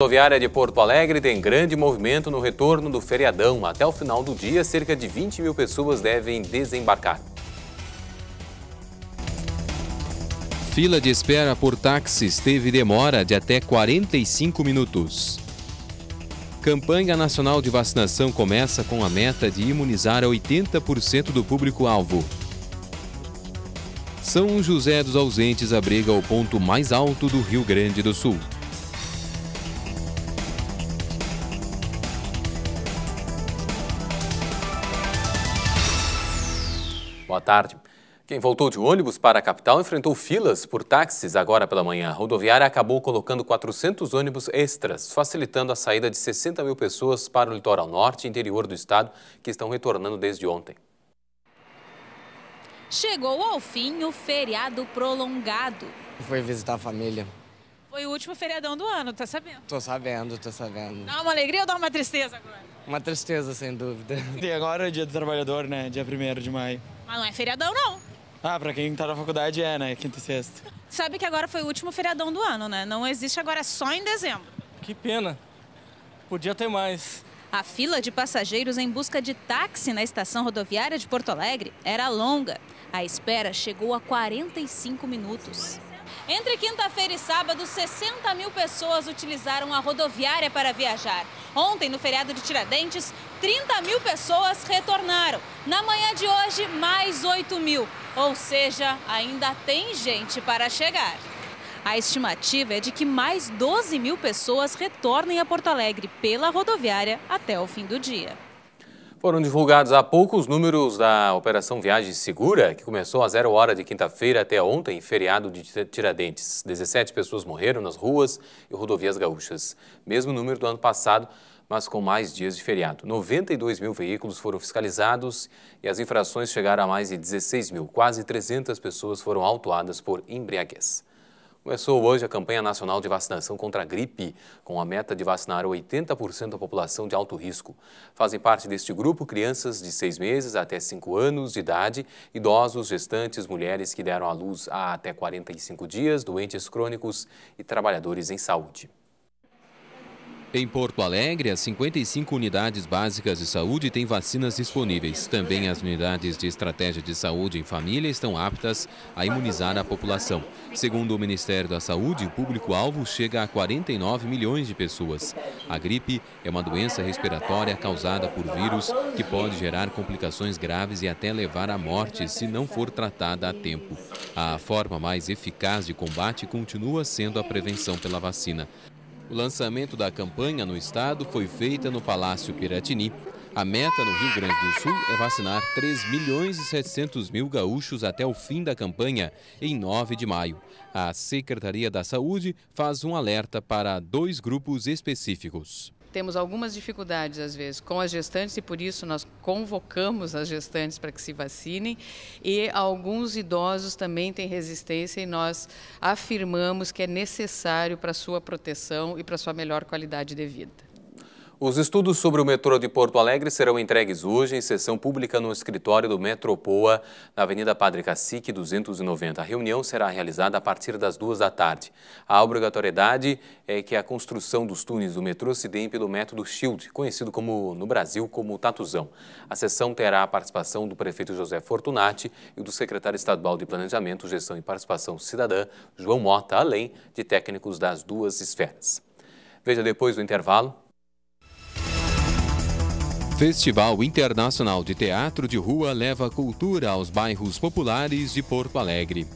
A rodoviária de Porto Alegre tem grande movimento no retorno do feriadão. Até o final do dia, cerca de 20 mil pessoas devem desembarcar. Fila de espera por táxis teve demora de até 45 minutos. Campanha Nacional de Vacinação começa com a meta de imunizar 80% do público-alvo. São José dos Ausentes abriga o ponto mais alto do Rio Grande do Sul. Boa tarde. Quem voltou de ônibus para a capital enfrentou filas por táxis agora pela manhã. A rodoviária acabou colocando 400 ônibus extras, facilitando a saída de 60 mil pessoas para o litoral norte e interior do estado, que estão retornando desde ontem. Chegou ao fim o feriado prolongado. Foi visitar a família. Foi o último feriadão do ano, tá sabendo? Tô sabendo, tô sabendo. Dá uma alegria ou dá uma tristeza agora? Uma tristeza, sem dúvida. E agora é o dia do trabalhador, né? Dia 1 de maio. Mas ah, não é feriadão, não. Ah, pra quem tá na faculdade é, né? Quinta e sexta. Sabe que agora foi o último feriadão do ano, né? Não existe agora, é só em dezembro. Que pena. Podia ter mais. A fila de passageiros em busca de táxi na estação rodoviária de Porto Alegre era longa. A espera chegou a 45 minutos. Entre quinta-feira e sábado, 60 mil pessoas utilizaram a rodoviária para viajar. Ontem, no feriado de Tiradentes, 30 mil pessoas retornaram. Na manhã de hoje, mais 8 mil. Ou seja, ainda tem gente para chegar. A estimativa é de que mais 12 mil pessoas retornem a Porto Alegre pela rodoviária até o fim do dia. Foram divulgados há pouco os números da Operação Viagem Segura, que começou às zero hora de quinta-feira até ontem, feriado de Tiradentes. 17 pessoas morreram nas ruas e rodovias gaúchas. Mesmo número do ano passado, mas com mais dias de feriado. 92 mil veículos foram fiscalizados e as infrações chegaram a mais de 16 mil. Quase 300 pessoas foram autuadas por embriaguez. Começou hoje a campanha nacional de vacinação contra a gripe, com a meta de vacinar 80% da população de alto risco. Fazem parte deste grupo crianças de 6 meses até 5 anos de idade, idosos, gestantes, mulheres que deram à luz há até 45 dias, doentes crônicos e trabalhadores em saúde. Em Porto Alegre, as 55 unidades básicas de saúde têm vacinas disponíveis. Também as unidades de estratégia de saúde em família estão aptas a imunizar a população. Segundo o Ministério da Saúde, o público-alvo chega a 49 milhões de pessoas. A gripe é uma doença respiratória causada por vírus que pode gerar complicações graves e até levar à morte se não for tratada a tempo. A forma mais eficaz de combate continua sendo a prevenção pela vacina. O lançamento da campanha no estado foi feita no Palácio Piratini. A meta no Rio Grande do Sul é vacinar 3 milhões e 700 mil gaúchos até o fim da campanha, em 9 de maio. A Secretaria da Saúde faz um alerta para dois grupos específicos temos algumas dificuldades, às vezes, com as gestantes e por isso nós convocamos as gestantes para que se vacinem. E alguns idosos também têm resistência e nós afirmamos que é necessário para sua proteção e para sua melhor qualidade de vida. Os estudos sobre o metrô de Porto Alegre serão entregues hoje em sessão pública no escritório do Metropoa, na Avenida Padre Cacique, 290. A reunião será realizada a partir das duas da tarde. A obrigatoriedade é que a construção dos túneis do metrô se dê pelo método SHIELD, conhecido como, no Brasil como Tatuzão. A sessão terá a participação do prefeito José Fortunati e do secretário estadual de Planejamento, Gestão e Participação Cidadã, João Mota, além de técnicos das duas esferas. Veja depois do intervalo Festival Internacional de Teatro de Rua leva cultura aos bairros populares de Porto Alegre.